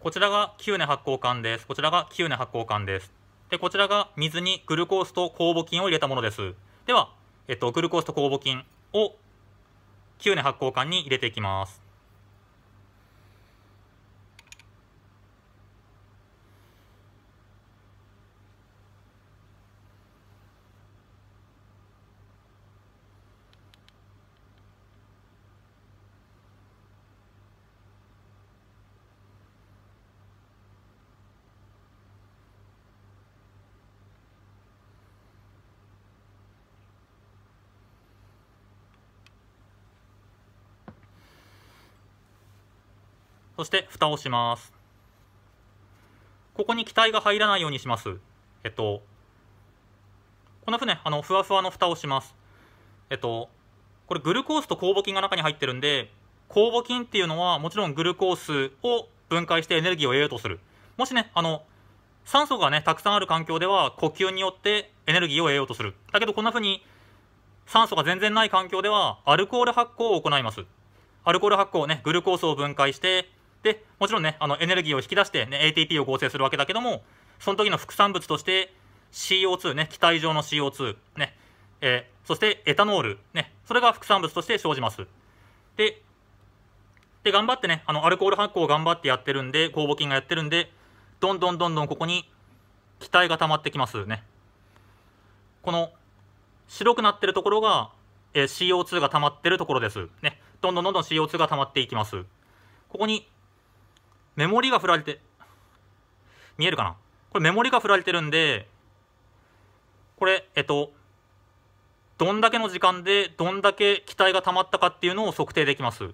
こちらが9年発酵管です。こちらが9年発酵管です。で、こちらが水にグルコースと酵母菌を入れたものです。では、えっと、グルコースと酵母菌を9年発酵管に入れていきます。そして蓋をしますここに気体が入らないようにしますえっとこんなふあのふわふわの蓋をしますえっとこれグルコースと酵母菌が中に入ってるんで酵母菌っていうのはもちろんグルコースを分解してエネルギーを得ようとするもしねあの酸素がねたくさんある環境では呼吸によってエネルギーを得ようとするだけどこんな風に酸素が全然ない環境ではアルコール発酵を行いますアルコール発酵ねグルコースを分解してでもちろんねあのエネルギーを引き出して、ね、ATP を合成するわけだけどもその時の副産物として CO2 ね気体上の CO2 ね、えー、そしてエタノールねそれが副産物として生じますでで頑張ってねあのアルコール発酵を頑張ってやってるんで酵母菌がやってるんでどんどんどんどんここに気体が溜まってきますねこの白くなってるところが、えー、CO2 が溜まってるところですねどんどんどんどん CO2 が溜まっていきますここにメモリが振られて、見えるかなこれメモリが振られてるんで、これ、えっと、どんだけの時間でどんだけ気体が溜まったかっていうのを測定できます。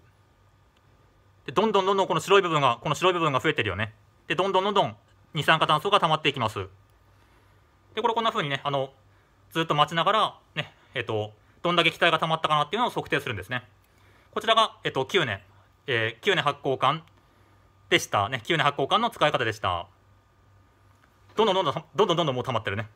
でどんどんどんどんこの白い部分が、この白い部分が増えてるよね。で、どんどんどんどん二酸化炭素が溜まっていきます。で、これこんな風にね、あの、ずっと待ちながら、ね、えっと、どんだけ気体が溜まったかなっていうのを測定するんですね。こちらが、えっと、9年、えー、9年発行管でしたね急な発行間の使い方でしたどんどんどんどんどんどんどんどんもう溜まってるね